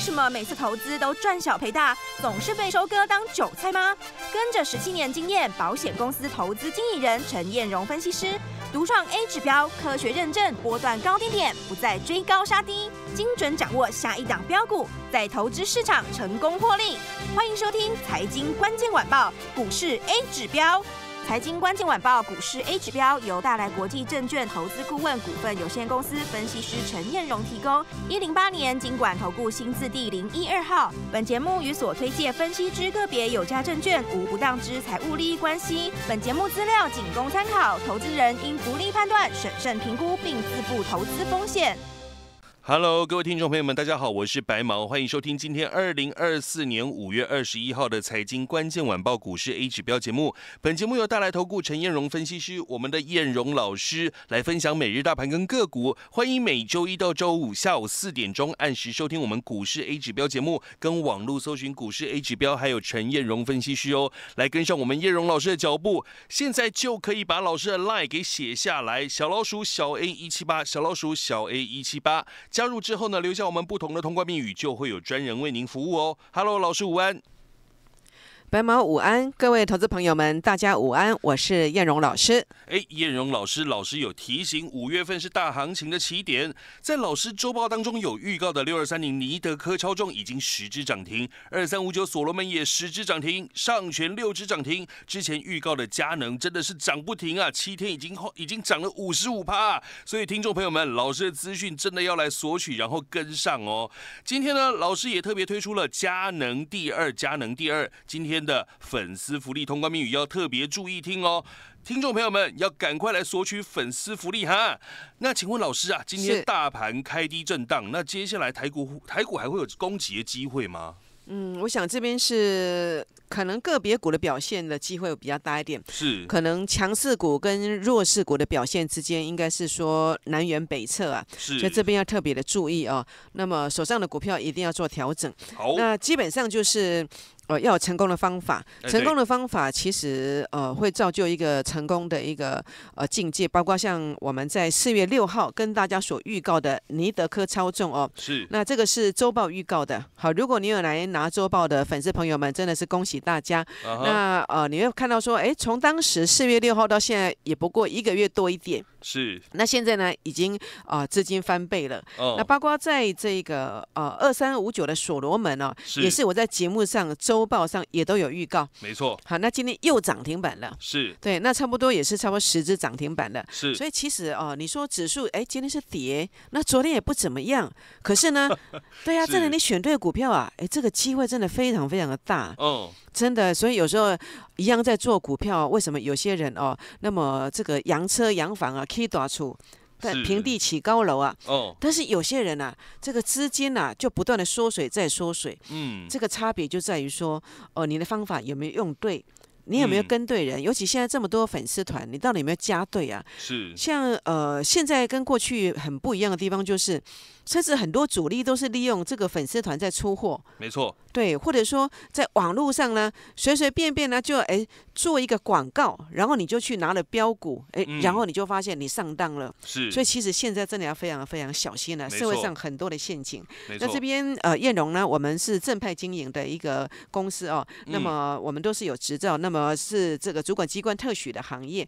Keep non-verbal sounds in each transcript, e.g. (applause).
为什么每次投资都赚小赔大，总是被收割当韭菜吗？跟着十七年经验，保险公司投资经理人陈燕荣分析师独创 A 指标，科学认证，波段高点点，不再追高杀低，精准掌握下一档标股，在投资市场成功获利。欢迎收听《财经关键晚报》，股市 A 指标。财经关键晚报，股市 A 指标由大来国际证券投资顾问股份有限公司分析师陈彦荣提供。一零八年经管投顾新字第零一二号。本节目与所推介分析之个别有价证券无不当之财务利益关系。本节目资料仅供参考，投资人应独立判断、审慎评估并自负投资风险。Hello，各位听众朋友们，大家好，我是白毛，欢迎收听今天二零二四年五月二十一号的财经关键晚报股市 A 指标节目。本节目由大来投顾陈彦荣分析师，我们的彦荣老师来分享每日大盘跟个股。欢迎每周一到周五下午四点钟按时收听我们股市 A 指标节目，跟网络搜寻股市 A 指标，还有陈彦荣分析师哦，来跟上我们彦荣老师的脚步。现在就可以把老师的 Line 给写下来，小老鼠小 A 一七八，小老鼠小 A 一七八。加入之后呢，留下我们不同的通关密语，就会有专人为您服务哦。Hello，老师午安。白毛午安，各位投资朋友们，大家午安，我是燕荣老师。哎，燕荣老师，老师有提醒，五月份是大行情的起点，在老师周报当中有预告的六二三零尼德科超重已经十只涨停，二三五九所罗门也十只涨停，上全六只涨停。之前预告的佳能真的是涨不停啊，七天已经已经涨了五十五趴，所以听众朋友们，老师的资讯真的要来索取，然后跟上哦。今天呢，老师也特别推出了佳能第二，佳能第二，今天。的粉丝福利通关密语要特别注意听哦，听众朋友们要赶快来索取粉丝福利哈。那请问老师啊，今天大盘开低震荡，那接下来台股台股还会有攻击的机会吗？嗯，我想这边是可能个别股的表现的机会比较大一点，是可能强势股跟弱势股的表现之间应该是说南辕北辙啊，是所以这边要特别的注意哦。那么手上的股票一定要做调整，好，那基本上就是。呃，要有成功的方法，成功的方法其实呃会造就一个成功的一个呃境界，包括像我们在四月六号跟大家所预告的尼德科超重哦，是，那这个是周报预告的。好，如果你有来拿周报的粉丝朋友们，真的是恭喜大家。那呃，你会看到说，哎，从当时四月六号到现在也不过一个月多一点，是。那现在呢，已经啊资金翻倍了。那包括在这个呃二三五九的所罗门呢，也是我在节目上周。播报上也都有预告，没错。好，那今天又涨停板了，是。对，那差不多也是差不多十只涨停板了，是。所以其实哦，你说指数，哎，今天是跌，那昨天也不怎么样，可是呢，(laughs) 对呀，这里你选对股票啊，哎，这个机会真的非常非常的大，嗯，真的。所以有时候一样在做股票，为什么有些人哦，那么这个洋车洋房啊可以多出？平地起高楼啊，哦，但是有些人啊，这个资金啊，就不断的缩水在缩水，嗯，这个差别就在于说，哦，你的方法有没有用对，你有没有跟对人，尤其现在这么多粉丝团，你到底有没有加对啊？是，像呃，现在跟过去很不一样的地方就是，甚至很多主力都是利用这个粉丝团在出货，没错。对，或者说在网络上呢，随随便便呢就哎做一个广告，然后你就去拿了标股，哎，然后你就发现你上当了。是，所以其实现在真的要非常非常小心了，社会上很多的陷阱。那这边呃，燕荣呢，我们是正派经营的一个公司哦，那么我们都是有执照，那么是这个主管机关特许的行业。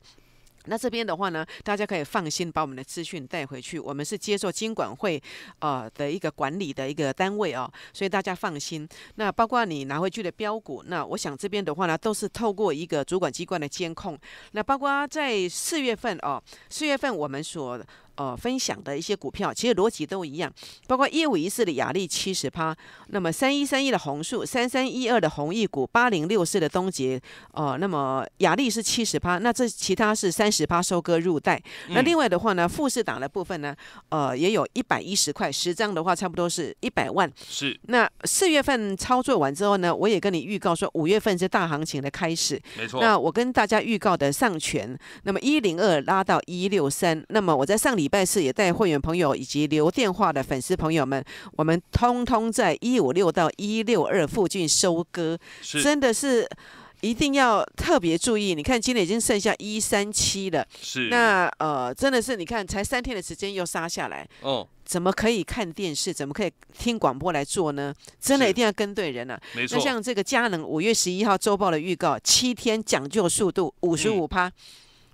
那这边的话呢，大家可以放心把我们的资讯带回去。我们是接受金管会啊的一个管理的一个单位啊，所以大家放心。那包括你拿回去的标股，那我想这边的话呢，都是透过一个主管机关的监控。那包括在四月份哦，四月份我们所。呃分享的一些股票，其实逻辑都一样，包括一五一四的雅力七十趴，那么三一三一的红树，三三一二的红一股，八零六四的东杰，哦，那么雅力是七十趴，那这其他是三十趴收割入袋。那另外的话呢，富士党的部分呢，呃，也有一百一十块，十张的话差不多是一百万。是。那四月份操作完之后呢，我也跟你预告说，五月份是大行情的开始。没错。那我跟大家预告的上权，那么一零二拉到一六三，那么我在上礼拜四也带会员朋友以及留电话的粉丝朋友们，我们通通在一五六到一六二附近收割，真的是一定要特别注意。你看，今天已经剩下一三七了，是那呃，真的是你看才三天的时间又杀下来哦，怎么可以看电视，怎么可以听广播来做呢？真的一定要跟对人啊，没错。那像这个佳能五月十一号周报的预告，七天讲究速度，五十五趴。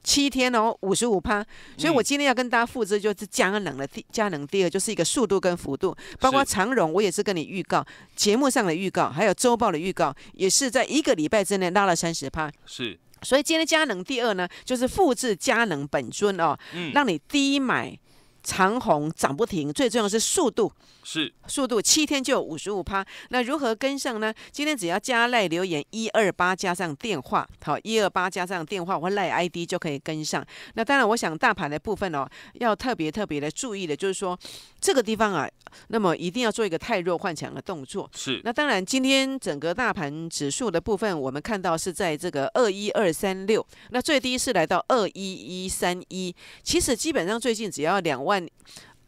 七天哦，五十五趴，所以我今天要跟大家复制，就是佳能的第佳能第二，就是一个速度跟幅度，包括长荣，我也是跟你预告节目上的预告，还有周报的预告，也是在一个礼拜之内拉了三十趴。是，所以今天佳能第二呢，就是复制佳能本尊哦，让你低买。长虹涨不停，最重要是速度，是速度，七天就五十五趴。那如何跟上呢？今天只要加赖留言一二八加上电话，好一二八加上电话或赖 ID 就可以跟上。那当然，我想大盘的部分哦，要特别特别的注意的，就是说这个地方啊，那么一定要做一个太弱换强的动作。是。那当然，今天整个大盘指数的部分，我们看到是在这个二一二三六，那最低是来到二一一三一。其实基本上最近只要两。万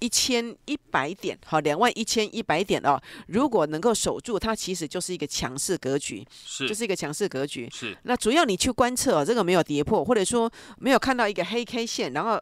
一千一百点，好，两万一千一百点哦。如果能够守住它，其实就是一个强势格局，是，这是一个强势格局，是。那主要你去观测，这个没有跌破，或者说没有看到一个黑 K 线，然后。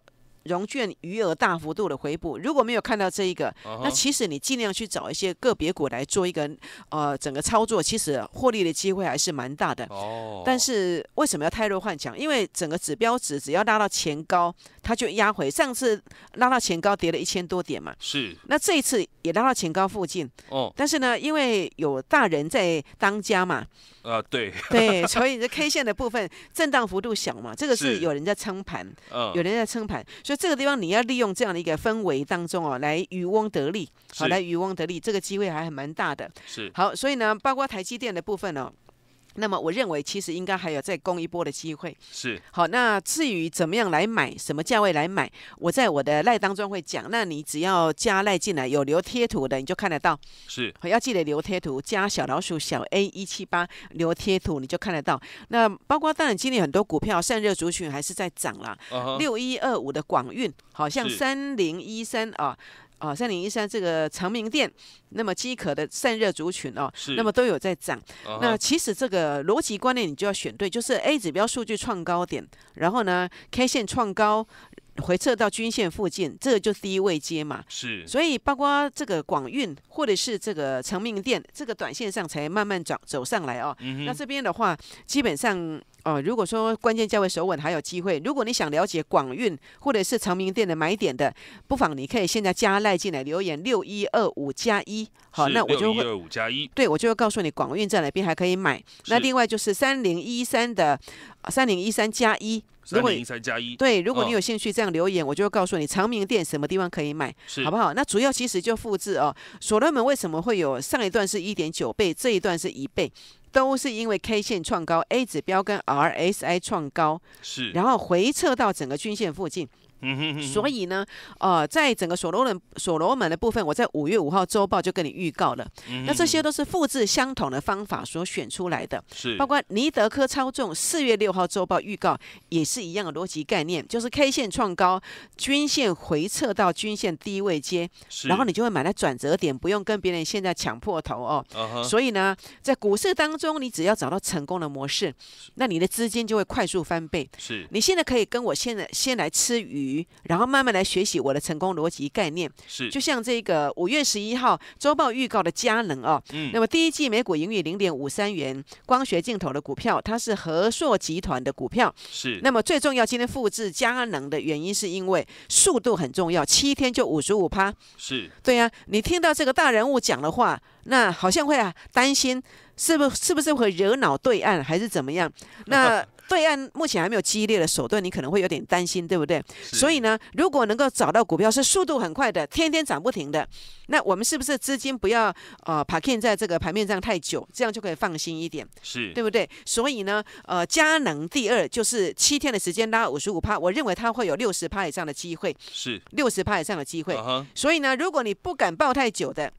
融券余额大幅度的回补，如果没有看到这一个，那其实你尽量去找一些个别股来做一个，呃，整个操作，其实获利的机会还是蛮大的。哦。但是为什么要泰弱换强？因为整个指标值只要拉到前高，它就压回。上次拉到前高跌了一千多点嘛。是。那这一次也拉到前高附近。哦。但是呢，因为有大人在当家嘛。啊，对。对，(laughs) 所以这 K 线的部分震荡幅度小嘛，这个是有人在撑盘，有人在撑盘，所以。这个地方你要利用这样的一个氛围当中哦，来渔翁得利，好，来渔翁得利，这个机会还蛮大的。是好，所以呢，包括台积电的部分呢。那么我认为，其实应该还有再攻一波的机会。是。好，那至于怎么样来买，什么价位来买，我在我的赖当中会讲。那你只要加赖进来，有留贴图的，你就看得到。是。好，要记得留贴图，加小老鼠小 A 一七八留贴图，你就看得到。那包括当然今年很多股票散热族群还是在涨啦，六一二五的广运，好像三零一三啊。啊，三零一三这个长明店，那么饥渴的散热族群哦，那么都有在涨。那其实这个逻辑观念你就要选对，就是 A 指标数据创高点，然后呢 K 线创高回撤到均线附近，这个就第一位接嘛。是，所以包括这个广运或者是这个长明店，这个短线上才慢慢涨走上来哦。那这边的话，基本上。哦，如果说关键价位守稳还有机会，如果你想了解广运或者是长明店的买点的，不妨你可以现在加赖进来留言六一二五加一，好，那我就会六一二五加一对，我就会告诉你广运在哪边还可以买。那另外就是三零一三的三零一三加一，三零三加一对，如果你有兴趣这样留言，我就会告诉你长明店什么地方可以买，好不好？那主要其实就复制哦，所罗门为什么会有上一段是一点九倍，这一段是一倍。都是因为 K 线创高，A 指标跟 RSI 创高，是，然后回撤到整个均线附近。嗯哼哼，所以呢，呃，在整个所罗门所罗门的部分，我在五月五号周报就跟你预告了。那这些都是复制相同的方法所选出来的，是。包括尼德科操纵四月六号周报预告也是一样的逻辑概念，就是 K 线创高，均线回撤到均线低位接，然后你就会买在转折点，不用跟别人现在抢破头哦。所以呢，在股市当中，你只要找到成功的模式，那你的资金就会快速翻倍。是。你现在可以跟我现在先来吃鱼。然后慢慢来学习我的成功逻辑概念，是就像这个五月十一号周报预告的佳能啊，嗯，那么第一季每股盈余零点五三元，光学镜头的股票，它是和硕集团的股票，是。那么最重要今天复制佳能的原因，是因为速度很重要，七天就五十五趴，是。对呀，你听到这个大人物讲的话，那好像会啊担心是不是不是会惹恼对岸还是怎么样？那。(laughs) 对岸目前还没有激烈的手段，你可能会有点担心，对不对？所以呢，如果能够找到股票是速度很快的，天天涨不停的，那我们是不是资金不要呃趴 king 在这个盘面上太久，这样就可以放心一点，是对不对？所以呢，呃，佳能第二就是七天的时间拉五十五趴，我认为它会有六十趴以上的机会，是六十趴以上的机会。所以呢，如果你不敢抱太久的。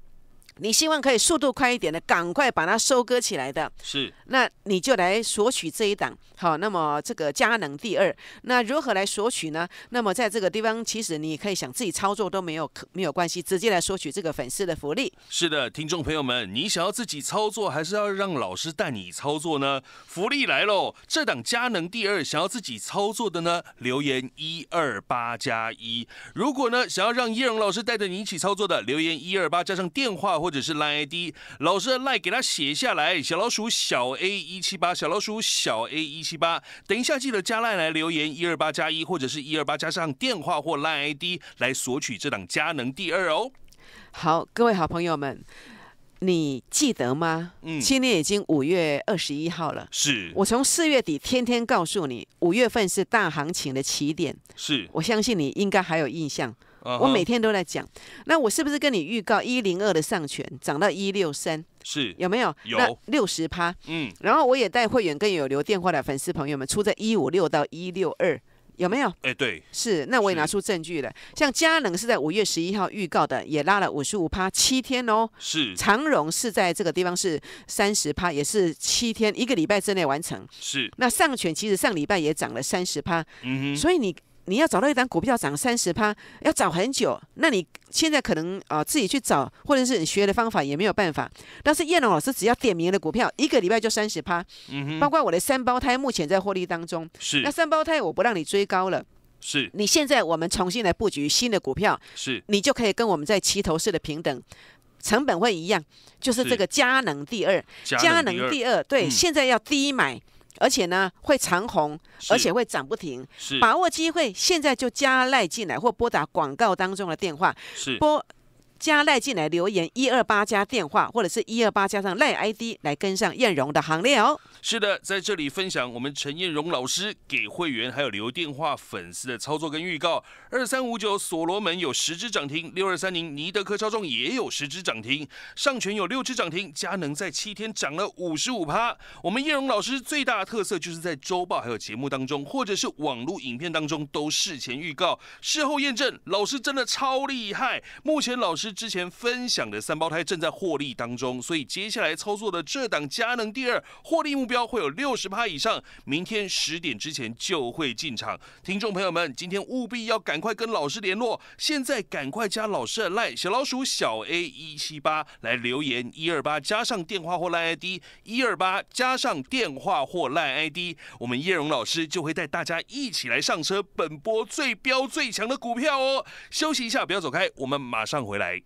你希望可以速度快一点的，赶快把它收割起来的，是。那你就来索取这一档，好。那么这个佳能第二，那如何来索取呢？那么在这个地方，其实你可以想自己操作都没有没有关系，直接来索取这个粉丝的福利。是的，听众朋友们，你想要自己操作，还是要让老师带你操作呢？福利来喽！这档佳能第二，想要自己操作的呢，留言一二八加一。如果呢，想要让叶荣老师带着你一起操作的，留言一二八加上电话或。或者是 l ID，n e i 老师的 line 给他写下来。小老鼠小 A 一七八，小老鼠小 A 一七八。等一下记得加 line 来留言，一二八加一，或者是一二八加上电话或 line ID 来索取这档佳能第二哦。好，各位好朋友们，你记得吗？嗯，今年已经五月二十一号了。是我从四月底天天告诉你，五月份是大行情的起点。是我相信你应该还有印象。我每天都在讲，那我是不是跟你预告一零二的上权涨到一六三？是有没有？有六十趴。嗯，然后我也带会员跟有留电话的粉丝朋友们出在一五六到一六二，有没有？哎，对，是。那我也拿出证据了，像佳能是在五月十一号预告的，也拉了五十五趴，七天哦。是，长荣是在这个地方是三十趴，也是七天，一个礼拜之内完成。是，那上权其实上礼拜也涨了三十趴。嗯哼，所以你。你要找到一张股票涨三十趴，要找很久。那你现在可能啊自己去找，或者是你学的方法也没有办法。但是叶龙老师只要点名的股票，一个礼拜就三十趴。嗯哼。包括我的三胞胎，目前在获利当中。是。那三胞胎我不让你追高了。是。你现在我们重新来布局新的股票。是。你就可以跟我们在齐头式的平等，成本会一样。就是这个佳能第二。佳能第二。对，现在要第一买。而且呢，会长红，而且会涨不停。是，把握机会，现在就加赖进来，或拨打广告当中的电话。是，拨。加赖进来留言一二八加电话，或者是一二八加上赖 ID 来跟上燕荣的行列哦。是的，在这里分享我们陈燕荣老师给会员还有留电话粉丝的操作跟预告。二三五九所罗门有十只涨停，六二三零尼德科超中也有十只涨停，上全有六只涨停，佳能在七天涨了五十五趴。我们燕荣老师最大的特色就是在周报还有节目当中，或者是网络影片当中都事前预告，事后验证，老师真的超厉害。目前老师。之前分享的三胞胎正在获利当中，所以接下来操作的这档佳能第二获利目标会有六十趴以上，明天十点之前就会进场。听众朋友们，今天务必要赶快跟老师联络，现在赶快加老师的赖小老鼠小 A 一七八来留言一二八加上电话或赖 ID 一二八加上电话或赖 ID，我们叶荣老师就会带大家一起来上车本波最标最强的股票哦。休息一下，不要走开，我们马上回来。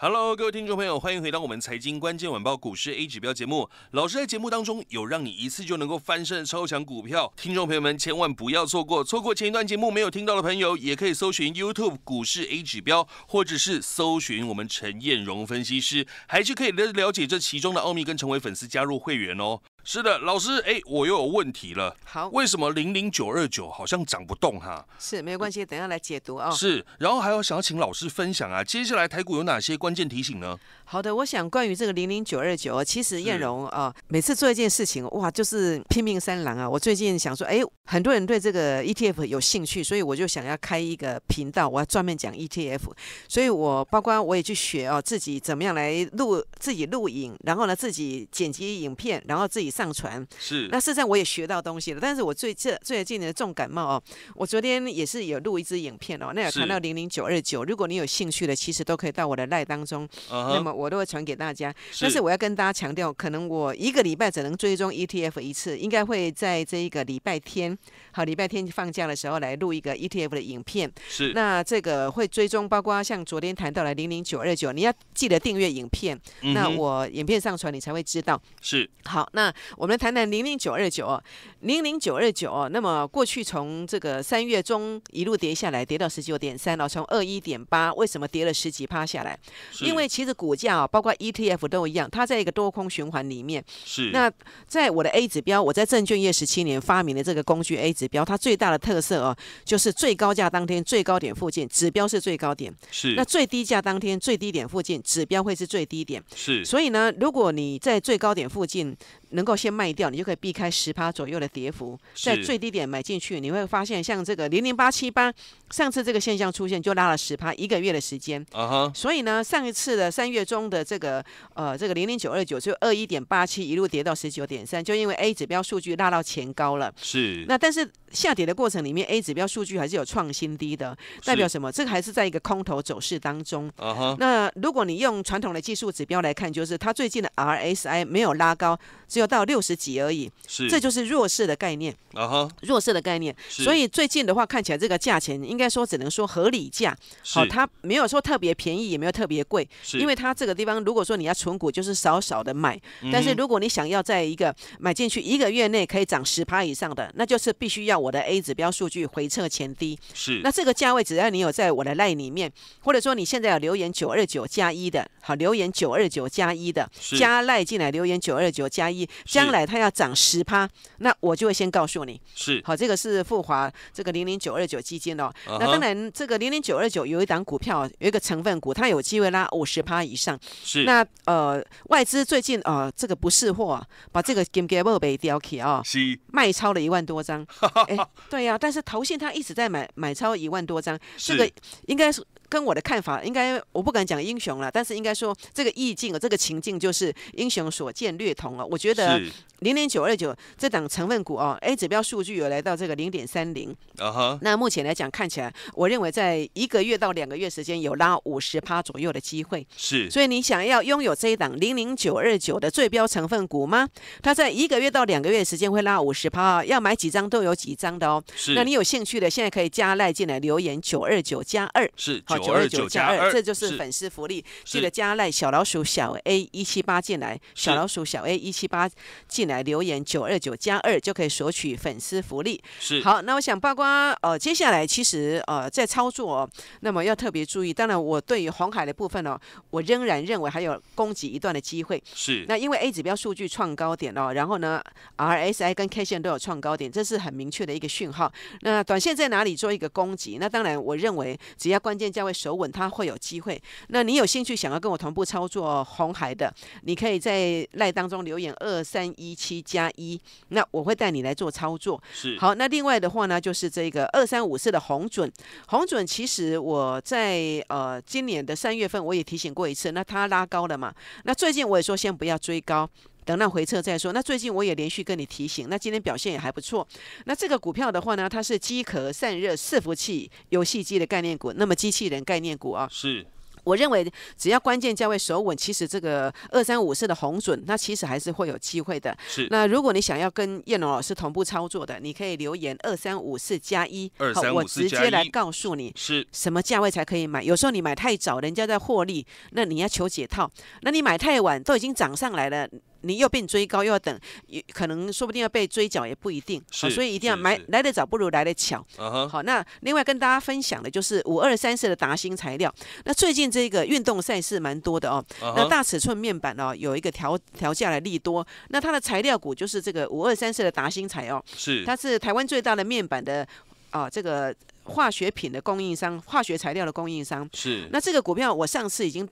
Hello，各位听众朋友，欢迎回到我们财经关键晚报股市 A 指标节目。老师在节目当中有让你一次就能够翻身的超强股票，听众朋友们千万不要错过。错过前一段节目没有听到的朋友，也可以搜寻 YouTube 股市 A 指标，或者是搜寻我们陈彦荣分析师，还是可以了了解这其中的奥秘，跟成为粉丝加入会员哦。是的，老师，哎，我又有问题了。好，为什么零零九二九好像涨不动哈？是，没有关系，等下来解读啊。是，然后还要想要请老师分享啊。接下来台股有哪些关键提醒呢？好的，我想关于这个零零九二九，其实燕荣啊，每次做一件事情，哇，就是拼命三郎啊。我最近想说，哎，很多人对这个 ETF 有兴趣，所以我就想要开一个频道，我要专门讲 ETF，所以我包括我也去学哦，自己怎么样来录自己录影，然后呢，自己剪辑影片，然后自己。上传是，那实上我也学到东西了。但是我最这最近的重感冒哦，我昨天也是有录一支影片哦。那有谈到零零九二九，如果你有兴趣的，其实都可以到我的赖当中，那么我都会传给大家。但是我要跟大家强调，可能我一个礼拜只能追踪 ETF 一次，应该会在这一个礼拜天，好礼拜天放假的时候来录一个 ETF 的影片。是，那这个会追踪，包括像昨天谈到的零零九二九，你要记得订阅影片，那我影片上传你才会知道。是，好那。我们谈谈零零九二九，零零九二九。那么过去从这个三月中一路跌下来，跌到十九点三了。从二一点八，为什么跌了十几趴下来？因为其实股价啊，包括 ETF 都一样，它在一个多空循环里面。是。那在我的 A 指标，我在证券业十七年发明的这个工具 A 指标，它最大的特色哦，就是最高价当天最高点附近，指标是最高点。是。那最低价当天最低点附近，指标会是最低点。是。所以呢，如果你在最高点附近，能够先卖掉，你就可以避开十趴左右的跌幅，在最低点买进去，你会发现像这个零零八七八，上次这个现象出现就拉了十趴一个月的时间。啊哈。所以呢，上一次的三月中的这个呃这个零零九二九就二一点八七一路跌到十九点三，就因为 A 指标数据拉到前高了。是。那但是下跌的过程里面，A 指标数据还是有创新低的，代表什么？这个还是在一个空头走势当中。啊哈。那如果你用传统的技术指标来看，就是它最近的 RSI 没有拉高。要到六十几而已，是，这就是弱势的概念啊哈，弱势的概念。所以最近的话，看起来这个价钱应该说只能说合理价，好，它没有说特别便宜，也没有特别贵。因为它这个地方，如果说你要存股，就是少少的买。但是如果你想要在一个买进去一个月内可以涨十趴以上的，那就是必须要我的 A 指标数据回撤前低。是，那这个价位，只要你有在我的赖里面，或者说你现在有留言九二九加一的，好，留言九二九加一的加赖进来留言九二九加一。将来它要涨十趴，那我就会先告诉你。是好，这个是富华这个零零九二九基金哦。那当然，这个零零九二九有一档股票，有一个成分股，它有机会拉五十趴以上。是那呃，外资最近呃，这个不是货，把这个 g a m e k m e e 被掉起啊，是卖超了一万多张。哈 (laughs) 对呀，但是投信它一直在买买超一万多张，这个应该是。跟我的看法应该我不敢讲英雄了，但是应该说这个意境啊，这个情境就是英雄所见略同了。我觉得零零九二九这档成分股哦 a 指标数据有来到这个零点三零啊哈。那目前来讲看起来，我认为在一个月到两个月时间有拉五十趴左右的机会。是。所以你想要拥有这一档零零九二九的最标成分股吗？它在一个月到两个月时间会拉五十趴，要买几张都有几张的哦。是。那你有兴趣的现在可以加赖进来留言九二九加二是。九二九加二，这就是粉丝福利。记得加赖小老鼠小 A 一七八进来，小老鼠小 A 一七八进来留言九二九加二就可以索取粉丝福利。是好，那我想八卦呃，接下来其实呃在操作，那么要特别注意。当然，我对于红海的部分呢，我仍然认为还有攻击一段的机会。是那因为 A 指标数据创高点哦，然后呢 RSI 跟 K 线都有创高点，这是很明确的一个讯号。那短线在哪里做一个攻击？那当然，我认为只要关键价位。手稳，它会有机会。那你有兴趣想要跟我同步操作红海的，你可以在赖当中留言二三一七加一，那我会带你来做操作。是好，那另外的话呢，就是这个二三五四的红准，红准其实我在呃今年的三月份我也提醒过一次，那它拉高了嘛，那最近我也说先不要追高。等到回撤再说。那最近我也连续跟你提醒，那今天表现也还不错。那这个股票的话呢，它是机壳、散热、伺服器、游戏机的概念股。那么机器人概念股啊，是。我认为只要关键价位守稳，其实这个二三五四的红准，那其实还是会有机会的。是。那如果你想要跟叶龙老师同步操作的，你可以留言二三五四加一，好，我直接来告诉你是什么价位才可以买。有时候你买太早，人家在获利，那你要求解套；那你买太晚，都已经涨上来了。你又被追高，又要等，也可能说不定要被追缴，也不一定。是，所以一定要买来得早不如来得巧。好，那另外跟大家分享的就是五二三四的达新材料。那最近这个运动赛事蛮多的哦。那大尺寸面板哦，有一个调调价的利多。那它的材料股就是这个五二三四的达新材哦。是。它是台湾最大的面板的啊，这个化学品的供应商，化学材料的供应商。是。那这个股票我上次已经。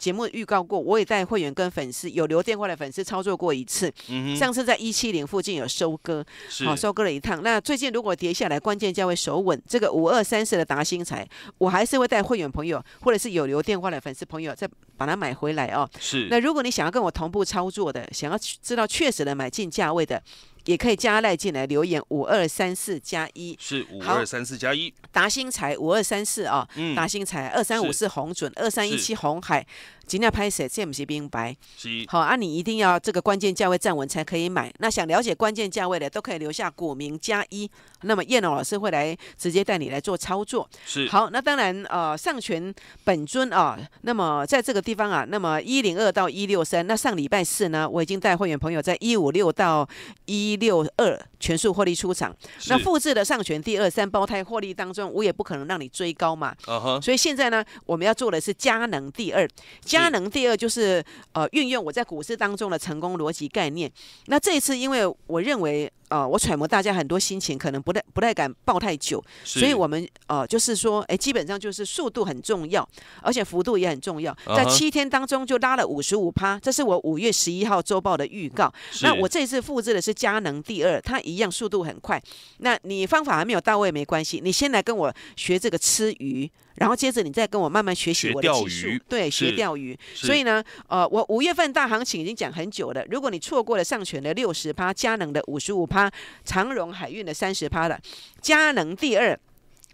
节目预告过，我也在会员跟粉丝有留电话的粉丝操作过一次，上次在一七零附近有收割，好收割了一趟。那最近如果跌下来，关键价位守稳，这个五二三四的达新材，我还是会带会员朋友或者是有留电话的粉丝朋友再把它买回来哦。是，那如果你想要跟我同步操作的，想要知道确实的买进价位的。也可以加赖进来留言五二三四加一是五二三四加一达新财五二三四啊，达新财二三五四红准二三一七红海尽量拍摄这不是 e 白是好啊，你一定要这个关键价位站稳才可以买。那想了解关键价位的都可以留下股名加一，那么燕老老师会来直接带你来做操作是好。那当然呃上权本尊啊，那么在这个地方啊，那么一零二到一六三，那上礼拜四呢，我已经带会员朋友在一五六到一。一六二全数获利出场，那复制的上权第二三胞胎获利当中，我也不可能让你追高嘛。所以现在呢，我们要做的是佳能第二，佳能第二就是呃运用我在股市当中的成功逻辑概念。那这一次，因为我认为呃我揣摩大家很多心情可能不太不太敢抱太久，所以我们呃就是说哎，基本上就是速度很重要，而且幅度也很重要，在七天当中就拉了五十五趴，这是我五月十一号周报的预告。那我这一次复制的是佳。能第二，它一样速度很快。那你方法还没有到位没关系，你先来跟我学这个吃鱼，然后接着你再跟我慢慢学习我的技术，对，学钓鱼。所以呢，呃，我五月份大行情已经讲很久了。如果你错过了上全的六十趴，佳能的五十五趴，长荣海运的三十趴了，佳能第二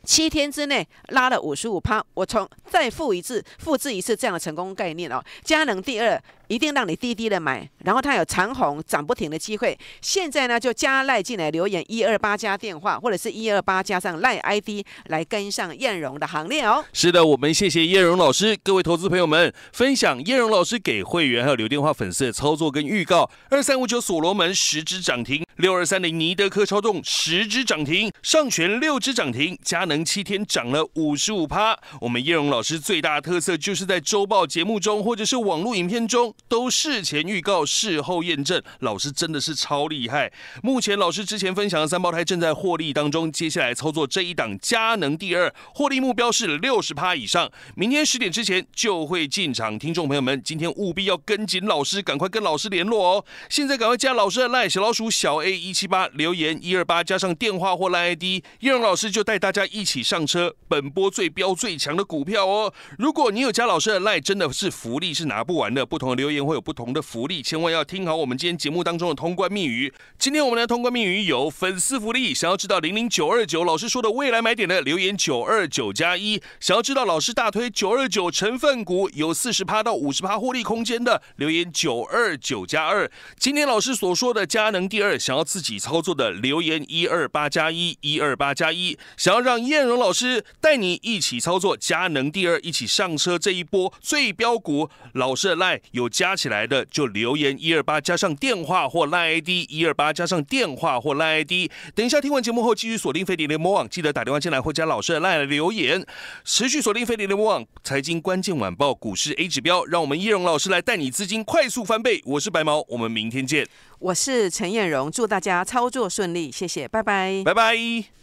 七天之内拉了五十五趴，我从再复一次、复制一次这样的成功概念哦，佳能第二。一定让你滴滴的买，然后它有长红涨不停的机会。现在呢，就加赖进来留言一二八加电话，或者是一二八加上赖 ID 来跟上燕荣的行列哦。是的，我们谢谢燕荣老师，各位投资朋友们分享燕荣老师给会员还有留电话粉丝的操作跟预告。二三五九所罗门十只涨停，六二三零尼德科超重十只涨停，上全六只涨停，佳能七天涨了五十五趴。我们燕荣老师最大的特色就是在周报节目中，或者是网络影片中。都事前预告，事后验证，老师真的是超厉害。目前老师之前分享的三胞胎正在获利当中，接下来操作这一档佳能第二，获利目标是六十趴以上，明天十点之前就会进场。听众朋友们，今天务必要跟紧老师，赶快跟老师联络哦。现在赶快加老师的赖小老鼠小 A 一七八留言一二八，加上电话或赖 ID，叶荣老师就带大家一起上车，本波最标最强的股票哦。如果你有加老师的赖，真的是福利是拿不完的，不同的留。留言会有不同的福利，千万要听好我们今天节目当中的通关密语。今天我们的通关密语有粉丝福利，想要知道零零九二九老师说的未来买点的留言九二九加一；想要知道老师大推九二九成分股有四十趴到五十趴获利空间的留言九二九加二。今天老师所说的佳能第二，想要自己操作的留言一二八加一，一二八加一。想要让燕荣老师带你一起操作佳能第二，一起上车这一波最标股，老师的赖有。加起来的就留言一二八加上电话或赖 ID 一二八加上电话或赖 ID，等一下听完节目后继续锁定飞碟联播网，记得打电话进来或加老师的赖留言，持续锁定飞碟联播网财经关键晚报股市 A 指标，让我们叶荣老师来带你资金快速翻倍。我是白毛，我们明天见。我是陈彦荣，祝大家操作顺利，谢谢，拜拜，拜拜。